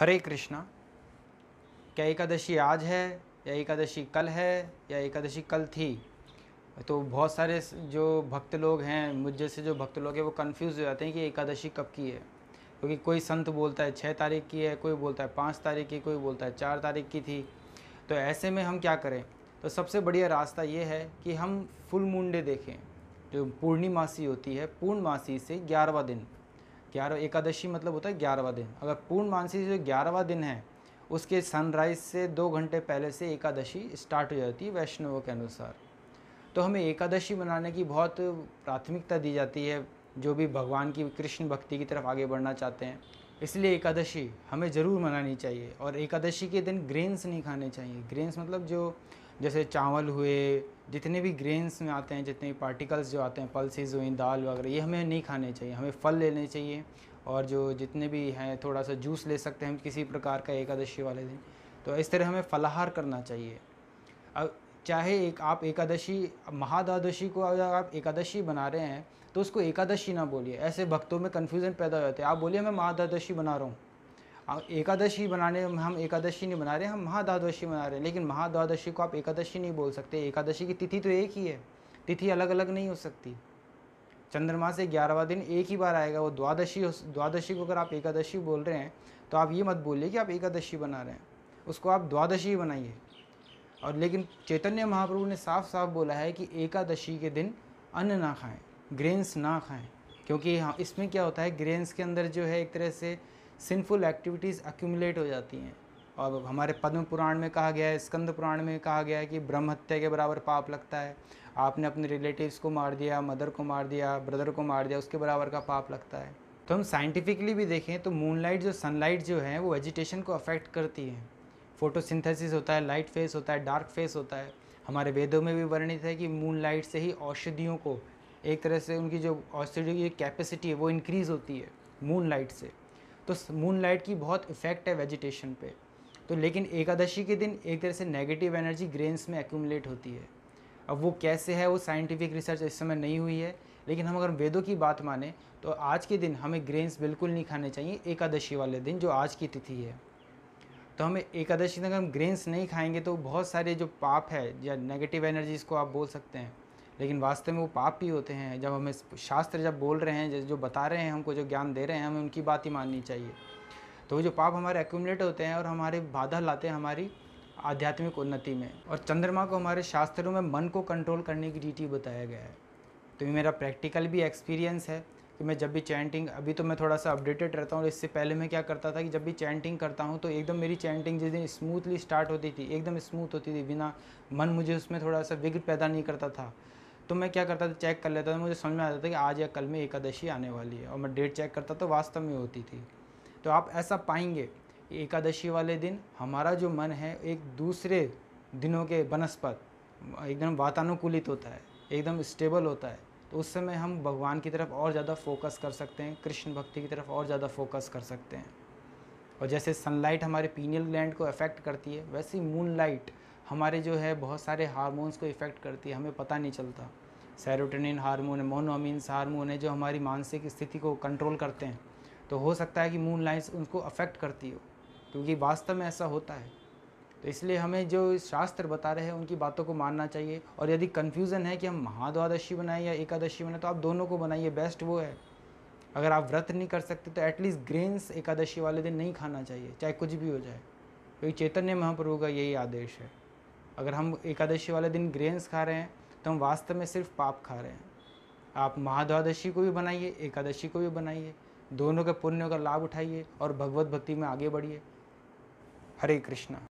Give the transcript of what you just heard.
हरे कृष्णा क्या एकादशी आज है या एकादशी कल है या एकादशी कल थी तो बहुत सारे जो भक्त लोग हैं मुझ जैसे जो भक्त लोग हैं वो कन्फ्यूज हो जाते हैं कि एकादशी कब की है क्योंकि तो कोई संत बोलता है छः तारीख की है कोई बोलता है पाँच तारीख की कोई बोलता है चार तारीख की थी तो ऐसे में हम क्या करें तो सबसे बढ़िया रास्ता ये है कि हम फुल मुंडे देखें जो पूर्णिमासी होती है पूर्णमासी से ग्यारहवा दिन ग्यारह एकादशी मतलब होता है ग्यारहवा दिन अगर पूर्ण मानसी जो ग्यारहवा दिन है उसके सनराइज से दो घंटे पहले से एकादशी स्टार्ट हो जाती है वैष्णवों के अनुसार तो हमें एकादशी मनाने की बहुत प्राथमिकता दी जाती है जो भी भगवान की कृष्ण भक्ति की तरफ आगे बढ़ना चाहते हैं इसलिए एकादशी हमें ज़रूर मनानी चाहिए और एकादशी के दिन ग्रेन्स नहीं खाने चाहिए ग्रेन्स मतलब जो जैसे चावल हुए जितने भी ग्रेन्स में आते हैं जितने भी पार्टिकल्स जो आते हैं पल्सेज हुई दाल वगैरह ये हमें नहीं खाने चाहिए हमें फल लेने चाहिए और जो जितने भी हैं थोड़ा सा जूस ले सकते हैं हम किसी प्रकार का एकादशी वाले दिन तो इस तरह हमें फलाहार करना चाहिए अब चाहे एक आप एकादशी महाद्वादशी को अगर आप एकादशी बना रहे हैं तो उसको एकादशी ना बोलिए ऐसे भक्तों में कन्फ्यूज़न पैदा हो जाते हैं आप बोलिए मैं महाद्वादशी बना रहा हूँ एकादशी बनाने हम एकादशी नहीं बना रहे हम महाद्वादशी बना रहे हैं लेकिन महाद्वादशी को आप एकादशी नहीं बोल सकते एकादशी की तिथि तो एक ही है तिथि अलग अलग नहीं हो सकती चंद्रमा से ग्यारहवा दिन एक ही बार आएगा वो द्वादशी द्वादशी को अगर आप एकादशी बोल रहे हैं तो आप ये मत बोलिए कि आप एकादशी बना रहे हैं उसको आप द्वादशी बनाइए और लेकिन चैतन्य महाप्रभु ने साफ साफ बोला है कि एकादशी के दिन अन्न ना खाएं ग्रेन्स ना खाएं क्योंकि हाँ इसमें क्या होता है ग्रेन्स के अंदर जो है एक तरह से सिंफुल एक्टिविटीज़ अक्यूमुलेट हो जाती हैं और हमारे पद्म पुराण में कहा गया है स्कंद पुराण में कहा गया है कि ब्रह्म हत्या के बराबर पाप लगता है आपने अपने रिलेटिव्स को मार दिया मदर को मार दिया ब्रदर को मार दिया उसके बराबर का पाप लगता है तो हम साइंटिफिकली भी देखें तो मूनलाइट जो सनलाइट जो है वो वेजिटेशन को अफेक्ट करती है फोटोसिंथेसिस होता है लाइट फेस होता है डार्क फेस होता है हमारे वेदों में भी वर्णित है कि मूनलाइट से ही औषधियों को एक तरह से उनकी जो औषधियों की कैपेसिटी है वो इंक्रीज़ होती है मून से तो मूनलाइट की बहुत इफ़ेक्ट है वेजिटेशन पे तो लेकिन एकादशी के दिन एक तरह से नेगेटिव एनर्जी ग्रेन्स में एक्यूमलेट होती है अब वो कैसे है वो साइंटिफिक रिसर्च इस समय नहीं हुई है लेकिन हम अगर वेदों की बात माने तो आज के दिन हमें ग्रेन्स बिल्कुल नहीं खाने चाहिए एकादशी वाले दिन जो आज की तिथि है तो हमें एकादशी दिन अगर हम ग्रेन्स नहीं खाएंगे तो बहुत सारे जो पाप है या नेगेटिव एनर्जीज़ को आप बोल सकते हैं लेकिन वास्तव में वो पाप ही होते हैं जब हमें शास्त्र जब बोल रहे हैं जो बता रहे हैं हमको जो ज्ञान दे रहे हैं हमें उनकी बात ही माननी चाहिए तो जो पाप हमारे एक्यूमलेट होते हैं और हमारे बाधा लाते हैं हमारी आध्यात्मिक उन्नति में और चंद्रमा को हमारे शास्त्रों में मन को कंट्रोल करने की ड्यूटी बताया गया है तो ये मेरा प्रैक्टिकल भी एक्सपीरियंस है कि मैं जब भी चैंटिंग अभी तो मैं थोड़ा सा अपडेटेड रहता हूँ इससे पहले मैं क्या करता था कि जब भी चैंटिंग करता हूँ तो एकदम मेरी चैंटिंग जिस दिन स्मूथली स्टार्ट होती थी एकदम स्मूथ होती थी बिना मन मुझे उसमें थोड़ा सा विघ्न पैदा नहीं करता था तो मैं क्या करता था चेक कर लेता था मुझे समझ में आता था कि आज या कल में एकादशी आने वाली है और मैं डेट चेक करता तो वास्तव में होती थी तो आप ऐसा पाएंगे एकादशी वाले दिन हमारा जो मन है एक दूसरे दिनों के बनस्पत एकदम वातानुकूलित होता है एकदम स्टेबल होता है तो उस समय हम भगवान की तरफ और ज़्यादा फोकस कर सकते हैं कृष्ण भक्ति की तरफ और ज़्यादा फोकस कर सकते हैं और जैसे सनलाइट हमारे पीनियल ग्लैंड को अफेक्ट करती है वैसे ही लाइट हमारे जो है बहुत सारे हार्मोन्स को इफ़ेक्ट करती है हमें पता नहीं चलता सेरोटोनिन हार्मोन मोनोमिनस हार्मोन है जो हमारी मानसिक स्थिति को कंट्रोल करते हैं तो हो सकता है कि मून लाइन्स उनको अफेक्ट करती हो क्योंकि वास्तव में ऐसा होता है तो इसलिए हमें जो शास्त्र बता रहे हैं उनकी बातों को मानना चाहिए और यदि कन्फ्यूज़न है कि हम महाद्वादशी बनाएं या एकादशी बनाएं तो आप दोनों को बनाइए बेस्ट वो है अगर आप व्रत नहीं कर सकते तो एटलीस्ट ग्रेन्स एकादशी वाले दिन नहीं खाना चाहिए चाहे कुछ भी हो जाए क्योंकि चैतन्य महाप्रभु का यही आदेश है अगर हम एकादशी वाले दिन ग्रेन्स खा रहे हैं तो हम वास्तव में सिर्फ पाप खा रहे हैं आप महाद्वादशी को भी बनाइए एकादशी को भी बनाइए दोनों के पुण्यों का लाभ उठाइए और भगवत भक्ति में आगे बढ़िए हरे कृष्णा